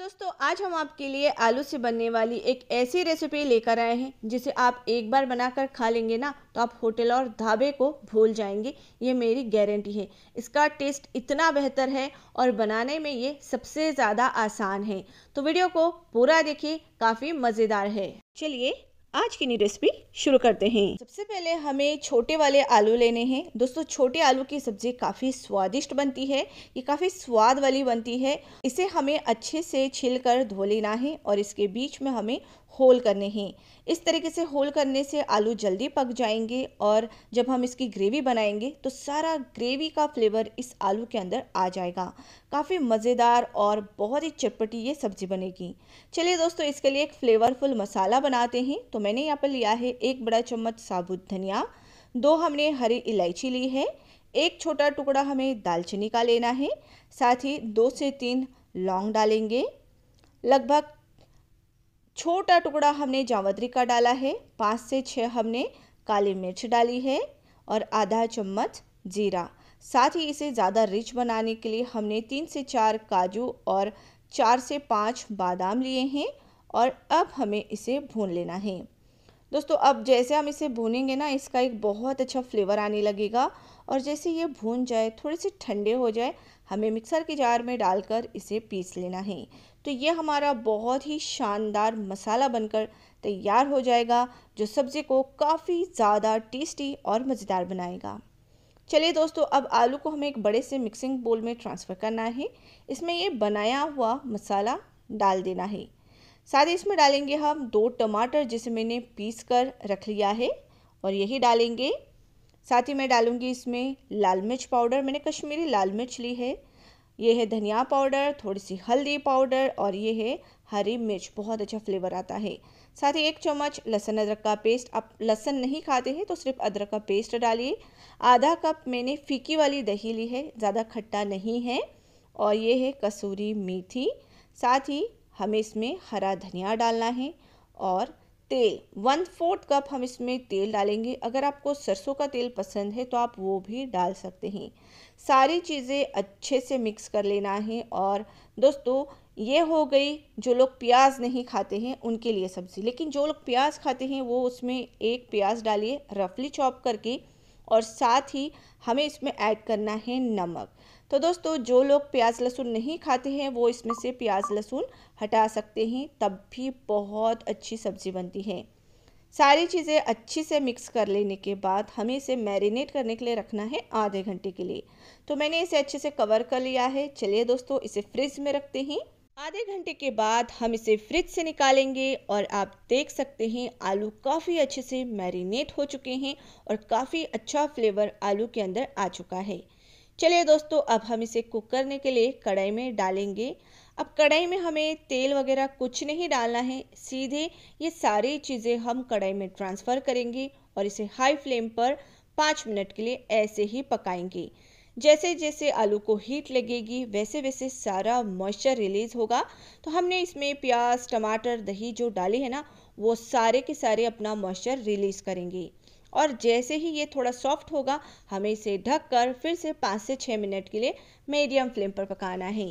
दोस्तों आज हम आपके लिए आलू से बनने वाली एक ऐसी रेसिपी लेकर आए हैं जिसे आप एक बार बनाकर खा लेंगे ना तो आप होटल और ढाबे को भूल जाएंगे ये मेरी गारंटी है इसका टेस्ट इतना बेहतर है और बनाने में ये सबसे ज़्यादा आसान है तो वीडियो को पूरा देखिए काफ़ी मज़ेदार है चलिए आज की नई रेसिपी शुरू करते हैं सबसे पहले हमें छोटे वाले आलू लेने हैं दोस्तों छोटे आलू की सब्जी काफ़ी स्वादिष्ट बनती है ये काफ़ी स्वाद वाली बनती है इसे हमें अच्छे से छिलकर कर धो लेना है और इसके बीच में हमें होल करने हैं इस तरीके से होल करने से आलू जल्दी पक जाएंगे और जब हम इसकी ग्रेवी बनाएंगे तो सारा ग्रेवी का फ्लेवर इस आलू के अंदर आ जाएगा काफ़ी मज़ेदार और बहुत ही चटपटी ये सब्ज़ी बनेगी चलिए दोस्तों इसके लिए एक फ्लेवरफुल मसाला बनाते हैं तो मैंने यहाँ पर लिया है एक बड़ा चम्मच साबुत धनिया दो हमने हरी इलायची ली है एक छोटा टुकड़ा हमें दालचीनी का लेना है साथ ही दो से तीन लौंग डालेंगे लगभग छोटा टुकड़ा हमने जावत्री का डाला है पाँच से छः हमने काली मिर्च डाली है और आधा चम्मच जीरा साथ ही इसे ज़्यादा रिच बनाने के लिए हमने तीन से चार काजू और चार से पाँच बादाम लिए हैं और अब हमें इसे भून लेना है दोस्तों अब जैसे हम इसे भूनेंगे ना इसका एक बहुत अच्छा फ्लेवर आने लगेगा और जैसे ये भून जाए थोड़े से ठंडे हो जाए हमें मिक्सर के जार में डालकर इसे पीस लेना है तो ये हमारा बहुत ही शानदार मसाला बनकर तैयार हो जाएगा जो सब्ज़ी को काफ़ी ज़्यादा टेस्टी और मज़ेदार बनाएगा चलिए दोस्तों अब आलू को हमें एक बड़े से मिक्सिंग बोल में ट्रांसफ़र करना है इसमें ये बनाया हुआ मसाला डाल देना है साथ ही इसमें डालेंगे हम दो टमाटर जिसे मैंने पीस कर रख लिया है और यही डालेंगे साथ ही मैं डालूँगी इसमें लाल मिर्च पाउडर मैंने कश्मीरी लाल मिर्च ली है ये है धनिया पाउडर थोड़ी सी हल्दी पाउडर और ये है हरी मिर्च बहुत अच्छा फ्लेवर आता है साथ ही एक चम्मच लहसन अदरक का पेस्ट आप लहसन नहीं खाते हैं तो सिर्फ अदरक का पेस्ट डालिए आधा कप मैंने फीकी वाली दही ली है ज़्यादा खट्टा नहीं है और ये है कसूरी मेथी साथ ही हमें इसमें हरा धनिया डालना है और तेल वन फोर्थ कप हम इसमें तेल डालेंगे अगर आपको सरसों का तेल पसंद है तो आप वो भी डाल सकते हैं सारी चीज़ें अच्छे से मिक्स कर लेना है और दोस्तों ये हो गई जो लोग प्याज नहीं खाते हैं उनके लिए सब्ज़ी लेकिन जो लोग प्याज खाते हैं वो उसमें एक प्याज डालिए रफली चॉप करके और साथ ही हमें इसमें ऐड करना है नमक तो दोस्तों जो लोग प्याज लहसुन नहीं खाते हैं वो इसमें से प्याज लहसुन हटा सकते हैं तब भी बहुत अच्छी सब्ज़ी बनती है सारी चीज़ें अच्छी से मिक्स कर लेने के बाद हमें इसे मैरिनेट करने के लिए रखना है आधे घंटे के लिए तो मैंने इसे अच्छे से कवर कर लिया है चलिए दोस्तों इसे फ्रिज में रखते हैं आधे घंटे के बाद हम इसे फ्रिज से निकालेंगे और आप देख सकते हैं आलू काफ़ी अच्छे से मैरिनेट हो चुके हैं और काफ़ी अच्छा फ्लेवर आलू के अंदर आ चुका है चलिए दोस्तों अब हम इसे कुक करने के लिए कढ़ाई में डालेंगे अब कढ़ाई में हमें तेल वगैरह कुछ नहीं डालना है सीधे ये सारी चीज़ें हम कढ़ाई में ट्रांसफ़र करेंगे और इसे हाई फ्लेम पर पाँच मिनट के लिए ऐसे ही पकाएंगे जैसे जैसे आलू को हीट लगेगी वैसे वैसे सारा मॉइस्चर रिलीज़ होगा तो हमने इसमें प्याज टमाटर दही जो डाली है ना वो सारे के सारे अपना मॉइस्चर रिलीज़ करेंगे और जैसे ही ये थोड़ा सॉफ्ट होगा हमें इसे ढककर फिर से पाँच से छः मिनट के लिए मीडियम फ्लेम पर पकाना है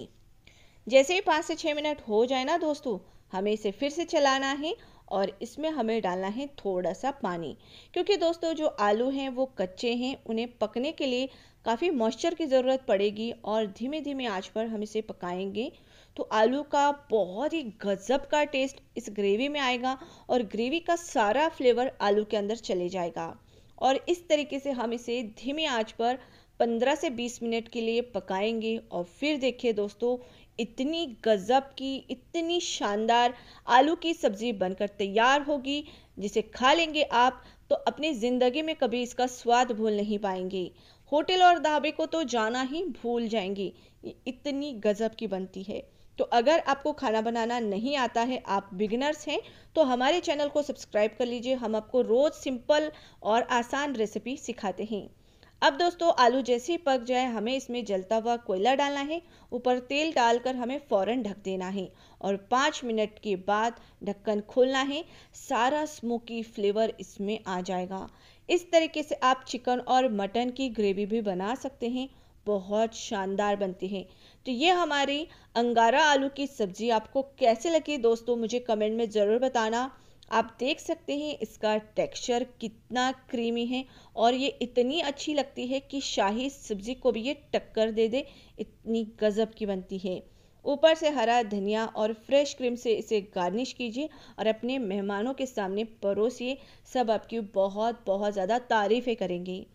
जैसे ही पाँच से छः मिनट हो जाए ना दोस्तों हमें इसे फिर से चलाना है और इसमें हमें डालना है थोड़ा सा पानी क्योंकि दोस्तों जो आलू हैं वो कच्चे हैं उन्हें पकने के लिए काफ़ी मॉइस्चर की ज़रूरत पड़ेगी और धीमे धीमे आँच पर हम इसे पकाएंगे तो आलू का बहुत ही गज़ब का टेस्ट इस ग्रेवी में आएगा और ग्रेवी का सारा फ्लेवर आलू के अंदर चले जाएगा और इस तरीके से हम इसे धीमी आंच पर 15 से 20 मिनट के लिए पकाएंगे और फिर देखिए दोस्तों इतनी गज़ब की इतनी शानदार आलू की सब्ज़ी बनकर तैयार होगी जिसे खा लेंगे आप तो अपनी ज़िंदगी में कभी इसका स्वाद भूल नहीं पाएंगे होटल और ढाबे को तो जाना ही भूल जाएंगे इतनी गज़ब की बनती है तो अगर आपको खाना बनाना नहीं आता है आप बिगनर्स हैं तो हमारे चैनल को सब्सक्राइब कर लीजिए हम आपको रोज़ सिंपल और आसान रेसिपी सिखाते हैं अब दोस्तों आलू जैसे ही पक जाए हमें इसमें जलता हुआ कोयला डालना है ऊपर तेल डालकर हमें फ़ौरन ढक देना है और पाँच मिनट के बाद ढक्कन खोलना है सारा स्मोकी फ्लेवर इसमें आ जाएगा इस तरीके से आप चिकन और मटन की ग्रेवी भी बना सकते हैं बहुत शानदार बनती है तो ये हमारी अंगारा आलू की सब्ज़ी आपको कैसे लगी दोस्तों मुझे कमेंट में ज़रूर बताना आप देख सकते हैं इसका टेक्सचर कितना क्रीमी है और ये इतनी अच्छी लगती है कि शाही सब्जी को भी ये टक्कर दे दे इतनी गज़ब की बनती है ऊपर से हरा धनिया और फ्रेश क्रीम से इसे गार्निश कीजिए और अपने मेहमानों के सामने परोसिए सब आपकी बहुत बहुत ज़्यादा तारीफ़ें करेंगे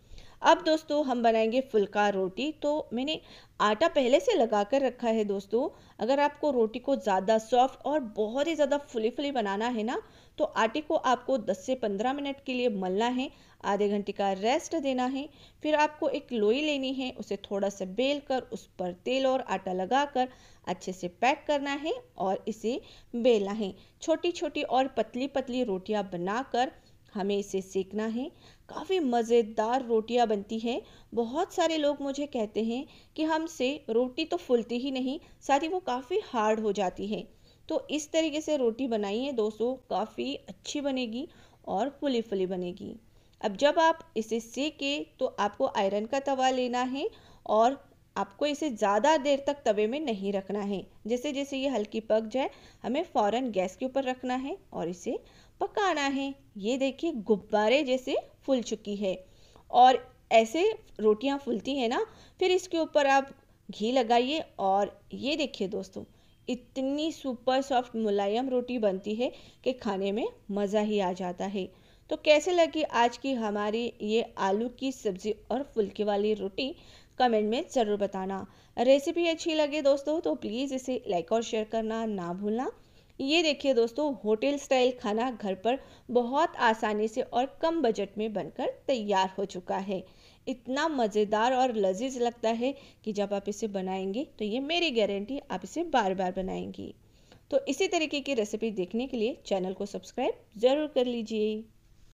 अब दोस्तों हम बनाएंगे फुल्का रोटी तो मैंने आटा पहले से लगा कर रखा है दोस्तों अगर आपको रोटी को ज़्यादा सॉफ्ट और बहुत ही ज़्यादा फुली फुली बनाना है ना तो आटे को आपको 10 से 15 मिनट के लिए मलना है आधे घंटे का रेस्ट देना है फिर आपको एक लोई लेनी है उसे थोड़ा सा बेल कर उस पर तेल और आटा लगा कर अच्छे से पैक करना है और इसे बेलना है छोटी छोटी और पतली पतली रोटियाँ बनाकर हमें इसे सेकना है काफ़ी मज़ेदार रोटियां बनती हैं बहुत सारे लोग मुझे कहते हैं कि हमसे रोटी तो फूलती ही नहीं साथ ही वो काफ़ी हार्ड हो जाती है तो इस तरीके से रोटी बनाइए दोस्तों काफ़ी अच्छी बनेगी और फुली फुली बनेगी अब जब आप इसे सेके तो आपको आयरन का तवा लेना है और आपको इसे ज़्यादा देर तक तवे में नहीं रखना है जैसे जैसे ये हल्की पक जाए हमें फ़ौरन गैस के ऊपर रखना है और इसे पकाना है ये देखिए गुब्बारे जैसे फूल चुकी है और ऐसे रोटियां फूलती हैं ना फिर इसके ऊपर आप घी लगाइए और ये देखिए दोस्तों इतनी सुपर सॉफ्ट मुलायम रोटी बनती है कि खाने में मज़ा ही आ जाता है तो कैसे लगी आज की हमारी ये आलू की सब्ज़ी और फुलके वाली रोटी कमेंट में ज़रूर बताना रेसिपी अच्छी लगे दोस्तों तो प्लीज़ इसे लाइक और शेयर करना ना भूलना ये देखिए दोस्तों होटल स्टाइल खाना घर पर बहुत आसानी से और कम बजट में बनकर तैयार हो चुका है इतना मज़ेदार और लजीज लगता है कि जब आप इसे बनाएंगे तो ये मेरी गारंटी आप इसे बार बार बनाएंगी तो इसी तरीके की रेसिपी देखने के लिए चैनल को सब्सक्राइब ज़रूर कर लीजिए